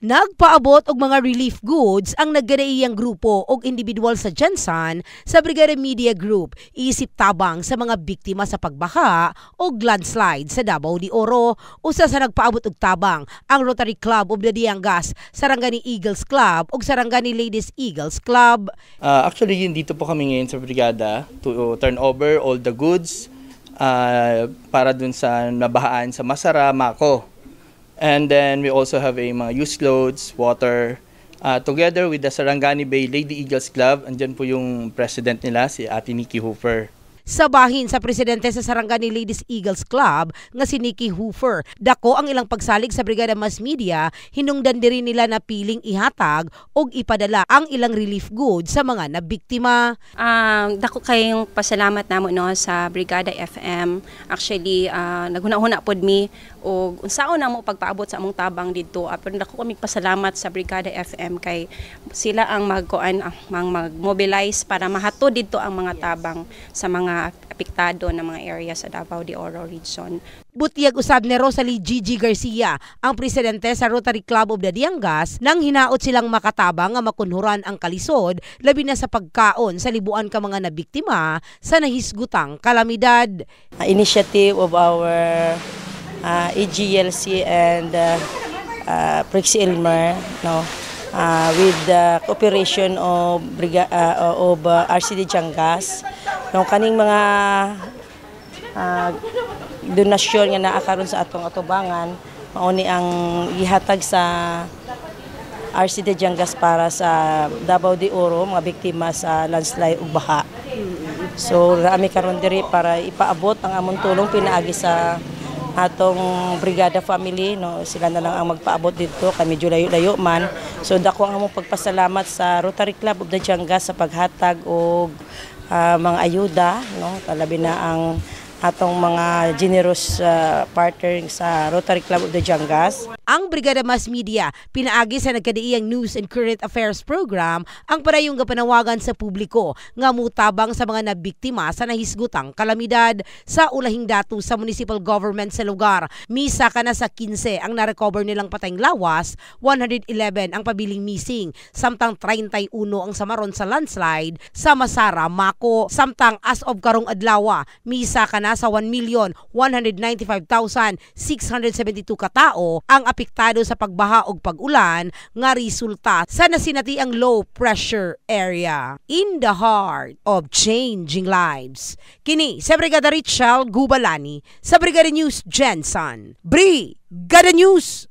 Nagpaabot og mga relief goods ang naggareiyang grupo og individual sa Jensan sa Brigada Media Group isip tabang sa mga biktima sa pagbaha o landslide sa Davao de Oro usa sa nagpaabot og tabang ang Rotary Club of the Diangas, Sarangani Eagles Club og Sarangani Ladies Eagles Club. Uh, actually yun dito po kami ngayon sa brigada to uh, turn over all the goods uh, para dun sa nabahaan sa Masara, Mako. And then we also have a mga used clothes, water. Uh, together with the Sarangani Bay Lady Eagles Club, andyan po yung president nila, si Ate Nikki Hooper. Sabahin sa presidente sa Sarangani Ladies Eagles Club nga si Nikki Hoover. Dako ang ilang pagsalig sa Brigada Mass Media, hinungdan diri nila na piling ihatag o ipadala ang ilang relief goods sa mga nabiktima. Um, dako kayong pasalamat namo no sa Brigada FM. Actually, uh, naghuna-huna pod mi o unsaon na mo pagpaabot sa among tabang didto ah, Pero dako kami pasalamat sa Brigada FM kay sila ang magkuan ang mag mobilize para mahatod didto ang mga tabang sa mga mga apektado ng mga area sa Davao de Oro region. Butiag usab ni Rosalie Gigi Garcia, ang presidente sa Rotary Club of the Diangas, nang hinaot silang makatabang nga makunhuran ang kalisod, labi na sa pagkaon sa libuan ka mga nabiktima sa nahisgutang kalamidad. A initiative of our uh, EGLC and uh, uh, Prixie Elmer, no, uh, with the cooperation of, uh, uh, of uh, RCD Changas. Yung kaning mga uh, donasyon nga naa karon sa atong atubangan, mao ang ihatag sa RCD Changas para sa Davao de Oro, mga biktima sa landslide ug baha. So, rami karon diri para ipaabot ang among tulong pinaagi sa atong brigada family no sila na lang ang magpaabot dito kami julayo-layo man so dako ang among pagpasalamat sa Rotary Club of the Djangas sa paghatag og uh, ah, mga ayuda no talabi na ang atong mga generous uh, ah, partner sa Rotary Club of the Djangas ang Brigada Mass Media. Pinaagi sa nagkadiiyang news and current affairs program ang parayong gapanawagan sa publiko nga mutabang sa mga nabiktima sa nahisgutang kalamidad sa ulahing dato sa municipal government sa lugar. Misa ka na sa 15 ang narecover nilang patayng lawas, 111 ang pabiling missing, samtang 31 ang samaron sa landslide sa Masara, Mako, samtang as of karong adlaw, misa ka na sa 1,195,672 katao ang apektado sa pagbaha o pagulan nga resulta sa ang low pressure area in the heart of changing lives. Kini sa Brigada Richel Gubalani sa Brigada News Jensen. Brigada News